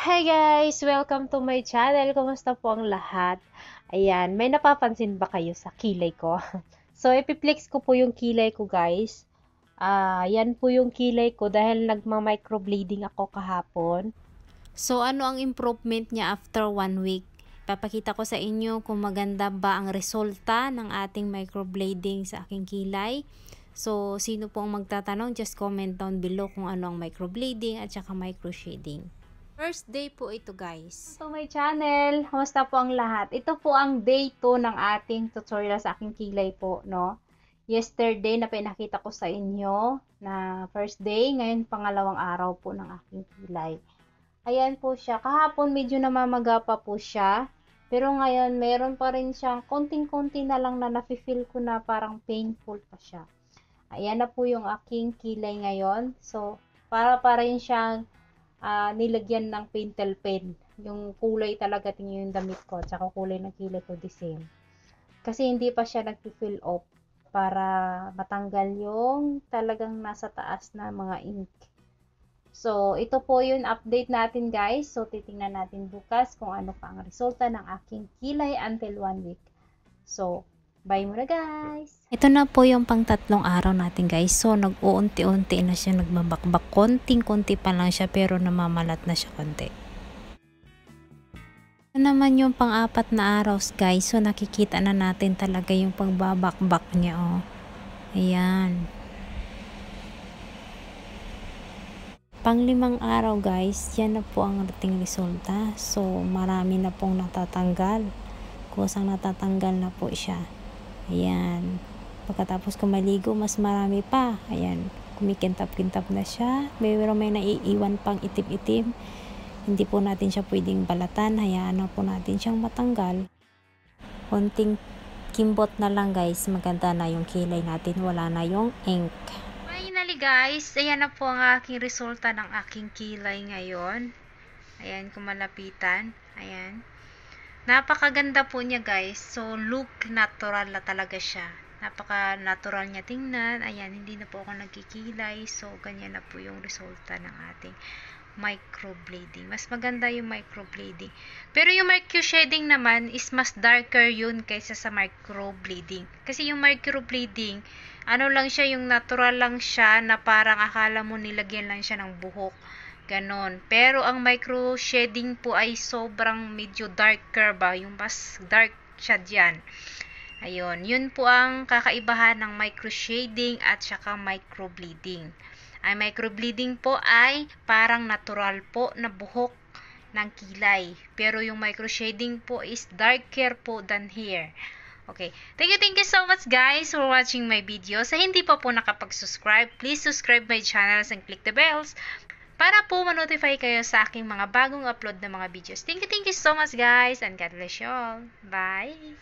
Hi guys! Welcome to my channel. Kumusta po ang lahat? Ayan, may napapansin ba kayo sa kilay ko? so, ipiplex ko po yung kilay ko guys. Uh, yan po yung kilay ko dahil nagma-microblading ako kahapon. So, ano ang improvement niya after one week? Papakita ko sa inyo kung maganda ba ang resulta ng ating microblading sa aking kilay. So, sino po ang magtatanong? Just comment down below kung ano ang microblading at saka microshading. First day po ito guys. So my channel. kumusta po ang lahat? Ito po ang day 2 ng ating tutorial sa aking kilay po, no? Yesterday na pinakita ko sa inyo na first day, ngayon pangalawang araw po ng aking kilay. Ayan po siya. Kahapon medyo namamaga pa po siya. Pero ngayon, meron pa rin siyang konting-konti na lang na nafe-feel ko na parang painful pa siya. Ayan na po yung aking kilay ngayon. So, para pa rin siyang uh, nilagyan ng paintel pen. Yung kulay talaga tingin yung damit ko, tsaka kulay ng kilay ko the same. Kasi hindi pa siya nag-fill up para matanggal yung talagang nasa taas na mga ink. So, ito po yung update natin guys. So, titingnan natin bukas kung ano pa ang resulta ng aking kilay until one week. So, Bye muna guys! Ito na po yung pangtatlong araw natin guys. So nag-uunti-unti na siya nagbabakbak. Konting-konti pa lang siya pero namamalat na siya konti. Ito naman yung pang-apat na araw guys. So nakikita na natin talaga yung pagbabakbak niya oh. Ayan. Panglimang araw guys, yan na po ang ating resulta. So marami na pong natatanggal. Kusang natatanggal na po siya. Ayan. Pagkatapos ko maligo, mas marami pa. Ayan. Kumikintap-kintap na siya. Mayroon may naiiwan pang itim-itim. Hindi po natin siya pwedeng balatan. Hayaan na po natin siyang matanggal. Konting kimbot na lang guys. Maganda na yung kilay natin. Wala na yung ink. Finally guys, ayan na po ang aking resulta ng aking kilay ngayon. Ayan, kumalapitan. Ayan. Napakaganda po niya guys. So, look natural na talaga siya. Napaka natural niya tingnan. Ayan, hindi na po ako nagkikilay. So, ganyan na po yung resulta ng ating microblading. Mas maganda yung microblading. Pero yung micro shading naman is mas darker yun kaysa sa microblading. Kasi yung microblading, ano lang siya, yung natural lang siya na parang akala mo nilagyan lang siya ng buhok. Ganon. Pero ang micro shading po ay sobrang medyo darker ba, yung mas dark siya diyan. Ayun, yun po ang kakaibahan ng micro shading at saka micro bleeding. Ang micro bleeding po ay parang natural po na buhok ng kilay. Pero yung micro shading po is darker po than here. Okay. Thank you, thank you so much guys for watching my video. Sa hindi pa po nakapag-subscribe, please subscribe my channels and click the bells para po manotify kayo sa aking mga bagong upload na mga videos. Thank you, thank you so much guys and God bless you all. Bye!